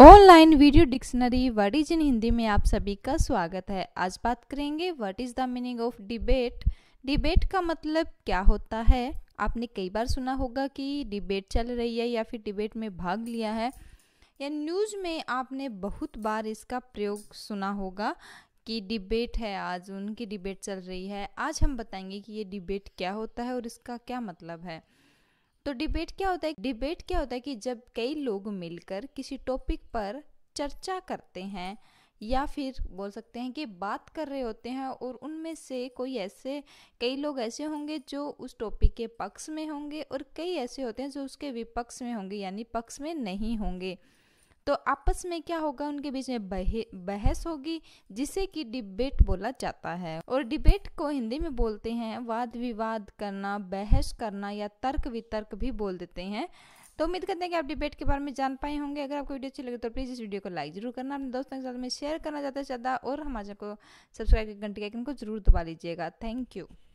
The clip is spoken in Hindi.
online video dictionary word is in Hindi में आप सभी का स्वागत है आज बात करेंगे what is the meaning of debate debate का मतलब क्या होता है आपने कई बार सुना होगा कि डिबेट चल रही है या फिर डिबेट में भाग लिया है या न्यूज़ में आपने बहुत बार इसका प्रयोग सुना होगा कि डिबेट है आज उनकी डिबेट चल रही है आज हम बताएंगे कि ये डिबेट क्या होता है और इसका क्या मतलब है तो डिबेट क्या होता है डिबेट क्या होता है कि जब कई लोग मिलकर किसी टॉपिक पर चर्चा करते हैं या फिर बोल सकते हैं कि बात कर रहे होते हैं और उनमें से कोई ऐसे कई लोग ऐसे होंगे जो उस टॉपिक के पक्ष में होंगे और कई ऐसे होते हैं जो उसके विपक्ष में होंगे यानी पक्ष में नहीं होंगे तो आपस में क्या होगा उनके बीच में बहस होगी जिसे कि डिबेट बोला जाता है और डिबेट को हिंदी में बोलते हैं वाद विवाद करना बहस करना या तर्क वितर्क भी बोल देते हैं तो उम्मीद करते हैं कि आप डिबेट के बारे में जान पाए होंगे अगर आपको वीडियो अच्छी लगे तो प्लीज़ इस वीडियो को लाइक जरूर करना अपने दोस्तों के साथ में शेयर करना ज़्यादा से ज़्यादा और हमारे को सब्सक्राइब के घंटे के आइकन को जरूर दबा लीजिएगा थैंक यू